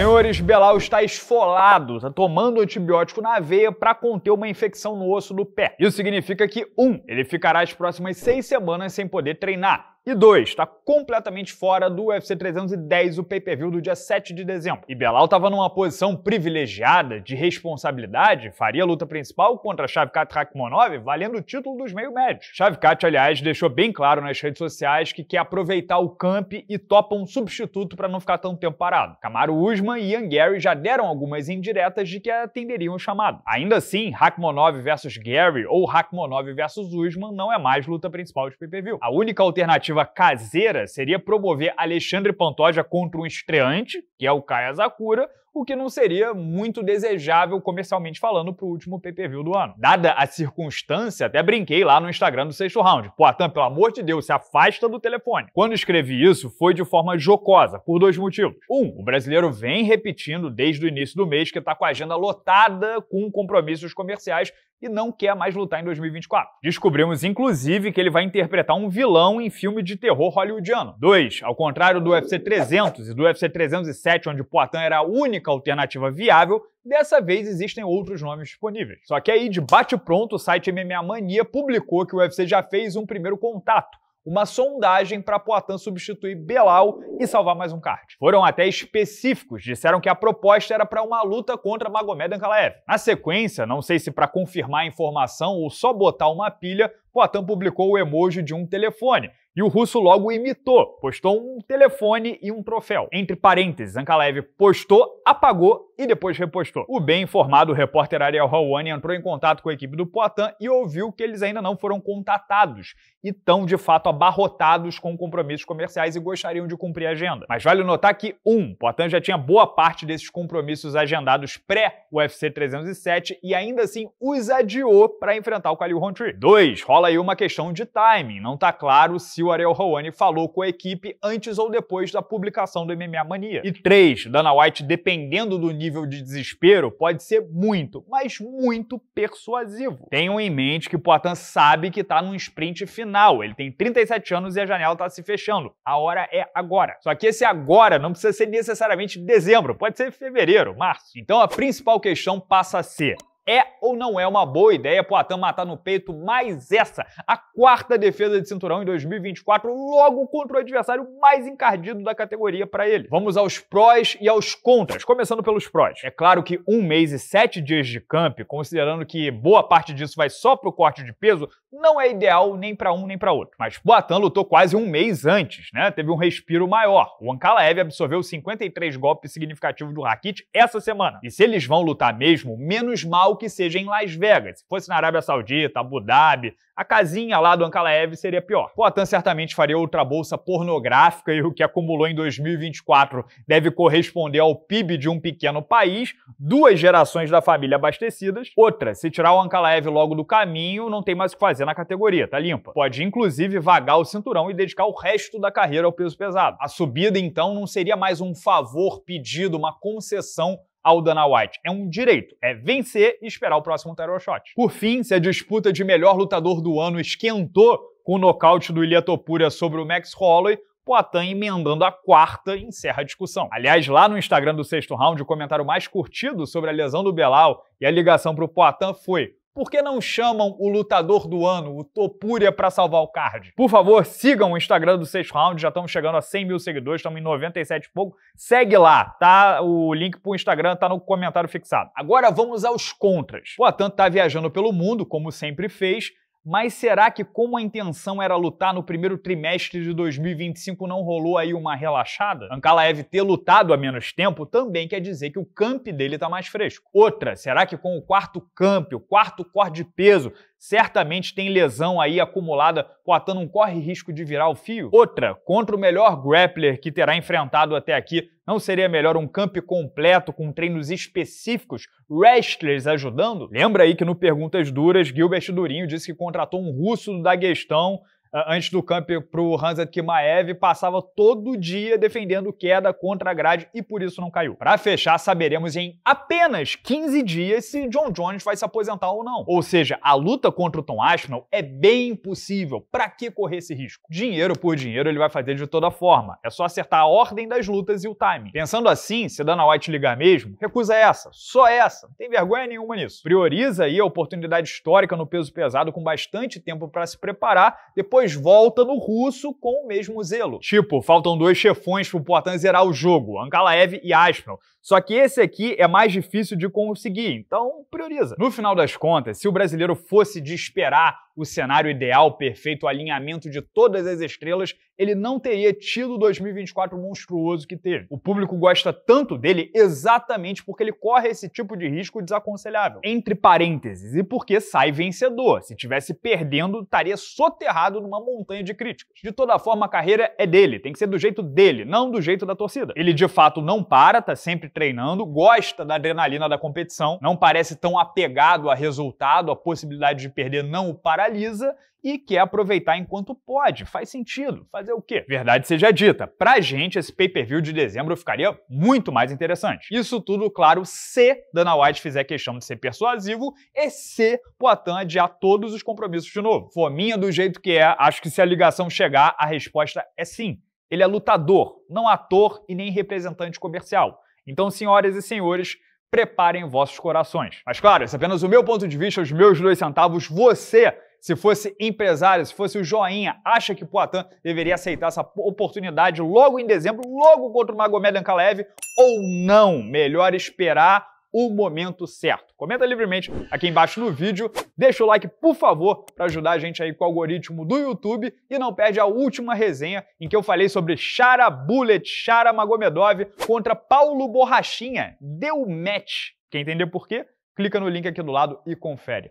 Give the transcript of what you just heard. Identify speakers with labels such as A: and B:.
A: Senhores, Belal está esfolado, está tomando antibiótico na veia para conter uma infecção no osso do pé. Isso significa que, um, ele ficará as próximas seis semanas sem poder treinar. E dois, está completamente fora do UFC 310, o pay-per-view do dia 7 de dezembro. E Belal estava numa posição privilegiada de responsabilidade, faria a luta principal contra Shavkat Rakhmonov, valendo o título dos meio-médios. Shavkat, aliás, deixou bem claro nas redes sociais que quer aproveitar o camp e topa um substituto para não ficar tanto tempo parado. Camaro Usman e Ian Gary já deram algumas indiretas de que atenderiam o chamado. Ainda assim, Rakhmonov versus Gary ou Rakhmonov versus Usman não é mais luta principal de pay-per-view. A única alternativa alternativa caseira seria promover Alexandre Pantoja contra um estreante, que é o Kai Asakura, o que não seria muito desejável comercialmente falando para o último PPV do ano. Dada a circunstância, até brinquei lá no Instagram do sexto round. Poitin, pelo amor de Deus, se afasta do telefone. Quando escrevi isso, foi de forma jocosa, por dois motivos. Um, o brasileiro vem repetindo desde o início do mês que está com a agenda lotada com compromissos comerciais e não quer mais lutar em 2024. Descobrimos, inclusive, que ele vai interpretar um vilão em filme de terror hollywoodiano. Dois, ao contrário do UFC 300 e do UFC 307, onde Poitin era a única única alternativa viável, dessa vez existem outros nomes disponíveis. Só que aí, de bate-pronto, o site MMA Mania publicou que o UFC já fez um primeiro contato, uma sondagem para Poitin substituir Belal e salvar mais um card. Foram até específicos, disseram que a proposta era para uma luta contra Magomed Ankalaev. Na sequência, não sei se para confirmar a informação ou só botar uma pilha, Poitin publicou o emoji de um telefone, e o russo logo imitou, postou um telefone e um troféu. Entre parênteses, Ankalev postou, apagou, e depois repostou. O bem informado repórter Ariel Helwani entrou em contato com a equipe do Poitin e ouviu que eles ainda não foram contatados e estão de fato abarrotados com compromissos comerciais e gostariam de cumprir a agenda. Mas vale notar que, um, Poitin já tinha boa parte desses compromissos agendados pré-UFC 307 e ainda assim os adiou para enfrentar o Khalil Rountree. Dois, rola aí uma questão de timing. Não tá claro se o Ariel Helwani falou com a equipe antes ou depois da publicação do MMA Mania. E três, Dana White, dependendo do nível nível de desespero pode ser muito, mas muito persuasivo. Tenham em mente que Poitin sabe que está num sprint final. Ele tem 37 anos e a janela está se fechando. A hora é agora. Só que esse agora não precisa ser necessariamente dezembro, pode ser fevereiro, março. Então a principal questão passa a ser: é ou não é uma boa ideia Poitin matar no peito mais essa, a quarta defesa de cinturão em 2024, logo contra o adversário mais encardido da categoria para ele? Vamos aos prós e aos contras, começando pelos prós. É claro que um mês e sete dias de camp, considerando que boa parte disso vai só pro corte de peso, não é ideal nem para um nem para outro. Mas Poitin lutou quase um mês antes, né? Teve um respiro maior. O Ankalaev absorveu 53 golpes significativos do Rakit essa semana. E se eles vão lutar mesmo, menos mal que seja em Las Vegas. Se fosse na Arábia Saudita, Abu Dhabi, a casinha lá do Ankalaev seria pior. Poitin certamente faria outra bolsa pornográfica e o que acumulou em 2024 deve corresponder ao PIB de um pequeno país, duas gerações da família abastecidas. Outra, se tirar o Ankalaev logo do caminho, não tem mais o que fazer na categoria, tá limpa. Pode inclusive vagar o cinturão e dedicar o resto da carreira ao peso pesado. A subida então não seria mais um favor pedido, uma concessão ao Dana White. É um direito, é vencer e esperar o próximo title shot. Por fim, se a disputa de melhor lutador do ano esquentou com o nocaute do Ilia Topuria sobre o Max Holloway, Poitin emendando a quarta encerra a discussão. Aliás, lá no Instagram do sexto round, o comentário mais curtido sobre a lesão do Belal e a ligação para o Poitin foi por que não chamam o lutador do ano, o Topuria, para salvar o card? Por favor, sigam o Instagram do 6 Round, já estamos chegando a 100 mil seguidores, estamos em 97 e pouco. Segue lá, tá? O link pro Instagram tá no comentário fixado. Agora vamos aos contras. O Atan tá viajando pelo mundo, como sempre fez, mas será que, como a intenção era lutar no primeiro trimestre de 2025, não rolou aí uma relaxada? Ankalaev ter lutado há menos tempo também quer dizer que o camp dele está mais fresco. Outra, será que com o quarto camp, o quarto corte de peso, certamente tem lesão aí acumulada, Poatan não corre risco de virar o fio? Outra, contra o melhor grappler que terá enfrentado até aqui, não seria melhor um camp completo com treinos específicos, wrestlers ajudando? Lembra aí que no Perguntas Duras, Gilbert Durinho disse que contratou um russo do Daguestão antes do camp para o Hanzat Kimaev, passava todo dia defendendo queda contra a grade e por isso não caiu. Para fechar, saberemos em apenas 15 dias se John Jones vai se aposentar ou não. Ou seja, a luta contra o Tom Aspinall é bem impossível. Para que correr esse risco? Dinheiro por dinheiro ele vai fazer de toda forma. É só acertar a ordem das lutas e o timing. Pensando assim, se Dana White ligar mesmo, recusa essa, só essa. Não tem vergonha nenhuma nisso. Prioriza aí a oportunidade histórica no peso pesado com bastante tempo para se preparar, depois depois volta no russo com o mesmo zelo. Tipo, faltam dois chefões pro Portan zerar o jogo, Ankalaev e Aspinall. Só que esse aqui é mais difícil de conseguir, então prioriza. No final das contas, se o brasileiro fosse de esperar o cenário ideal, perfeito, o alinhamento de todas as estrelas, ele não teria tido o 2024 monstruoso que teve. O público gosta tanto dele exatamente porque ele corre esse tipo de risco desaconselhável. Entre parênteses, e porque sai vencedor. Se tivesse perdendo, estaria soterrado no uma montanha de críticas. De toda forma, a carreira é dele, tem que ser do jeito dele, não do jeito da torcida. Ele de fato não para, tá sempre treinando, gosta da adrenalina da competição, não parece tão apegado a resultado, a possibilidade de perder não o paralisa e quer aproveitar enquanto pode. Faz sentido. Fazer o quê? Verdade seja dita, pra gente esse pay-per-view de dezembro ficaria muito mais interessante. Isso tudo, claro, se Dana White fizer questão de ser persuasivo e se Poitin adiar todos os compromissos de novo. Fominha do jeito que é, acho que se a ligação chegar, a resposta é sim. Ele é lutador, não ator e nem representante comercial. Então, senhoras e senhores, preparem vossos corações. Mas claro, esse é apenas o meu ponto de vista, os meus dois centavos. Você se fosse empresário, se fosse o joinha, acha que Poitin deveria aceitar essa oportunidade logo em dezembro, logo contra o Magomed Ankalev, ou não? Melhor esperar o momento certo. Comenta livremente aqui embaixo no vídeo, deixa o like, por favor, para ajudar a gente aí com o algoritmo do YouTube e não perde a última resenha em que eu falei sobre Shara Bullet, Shara Magomedov contra Paulo Borrachinha. Deu match. Quer entender por quê? Clica no link aqui do lado e confere.